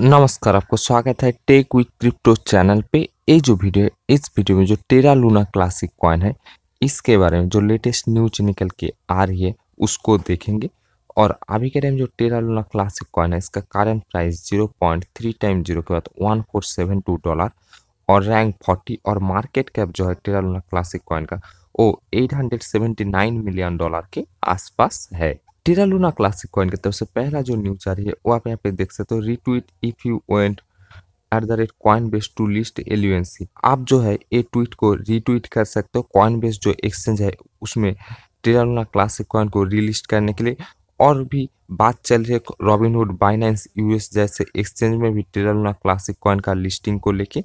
नमस्कार आपको स्वागत है टेक विथ क्रिप्टो चैनल पे ये जो वीडियो है इस वीडियो में जो टेरा लूना क्लासिक कॉइन है इसके बारे में जो लेटेस्ट न्यूज निकल के आ रही है उसको देखेंगे और अभी के टाइम जो टेरा लूना क्लासिक कॉइन है इसका current price zero point three time zero के बाद one four seven two dollar और रैंक फोर्टी और मार्केट कैप जो है टेरा लूना क्लासिक कॉइन का वो eight hundred seventy nine million dollar के आसपास है टेरा लूना क्लासिक कॉइन की तरफ से पहला जो न्यूज आ रही है वो आप यहाँ पे देख सकते हो retweet if you want at the rate Coinbase to list LUNC आप जो है ये ट्वीट को रिट्वीट कर सकते हो कॉइन बेस जो एक्सचेंज है उसमें टेरा लूना क्लासिक कॉइन को रिलिस्ट करने के लिए और भी बात चल रही है रॉबिनहुड बाइनेंस यूएस जैसे एक्सचेंज में भी टेरा लूना क्लासिक कॉइन का लिस्टिंग को लेके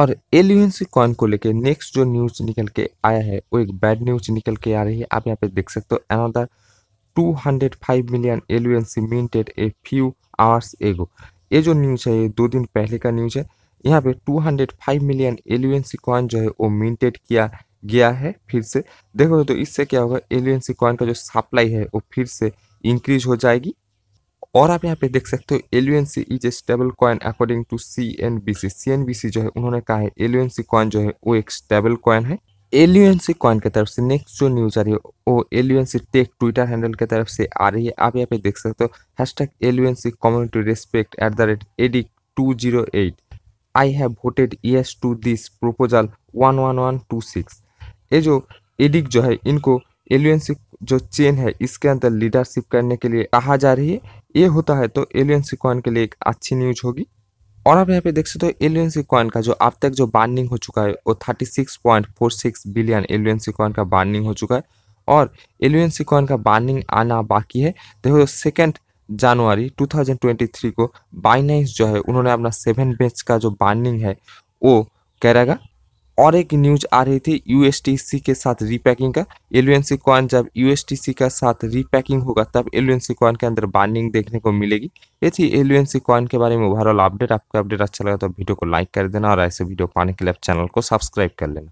और एलिवेंसी कॉइन को लेके नेक्स्ट जो न्यूज निकल के आया है वो एक बैड न्यूज निकल के आ रही है आप यहाँ पे देख सकते हो another 205 million LUNC minted a few hours ago ये जो न्यूज़ है ये दो दिन पहले का न्यूज़ है यहाँ पे 205 मिलियन एलुएंसी कॉइन जो है वो मिंटेड किया गया है फिर से देखो तो इससे क्या होगा एलुएंसी कॉइन का जो सप्लाई है वो फिर से इंक्रीज हो जाएगी और आप यहाँ पे देख सकते हो LUNC is a stable coin according to C N B C C N B C जो है उन्होंने कहा है एलुएंसी कॉइन जो है वो एक स्टेबल कॉइन है एलियंसी कॉइन की तरफ से नेक्स्ट जो न्यूज आ रही है वो एलियंसी टेक ट्विटर हैंडल की तरफ से आ रही है आप यहाँ पे देख सकते हो hash tag LUNC community respect at the rate Edik to zero eight I have voted yes to this proposal one one one two six ये जो एडिक जो है इनको एलियंसी जो चेन है इसके अंदर लीडरशिप करने के लिए कहा जा रही है ये होता है तो एलियंसी कॉइन के लिए एक अच्छी न्यूज होगी और आप यहाँ पे देख सकते हो तो एलियंसी कॉइन का जो अब तक जो बार्निंग हो चुका है वो thirty six point four six billion LUNC coin का बार्निंग हो चुका है और एलियंसी कॉइन का बार्निंग आना बाकी है देखो सेकेंड जनवरी 2023 को बाइनेंस जो है उन्होंने अपना सेवन बेच का जो बार्निंग है वो करेगा और एक न्यूज आ रही थी यूएसटीसी के साथ रीपैकिंग का एलुएनसी कॉइन जब यूएसटीसी का साथ रीपैकिंग होगा तब एलुएनसी कॉइन के अंदर बाइंडिंग देखने को मिलेगी ये थी एलुएनसी कॉइन के बारे में ओवरऑल अपडेट आपका अपडेट अच्छा लगा तो वीडियो को लाइक कर देना और ऐसे वीडियो पाने के लिए आप चैनल को सब्सक्राइब कर लेना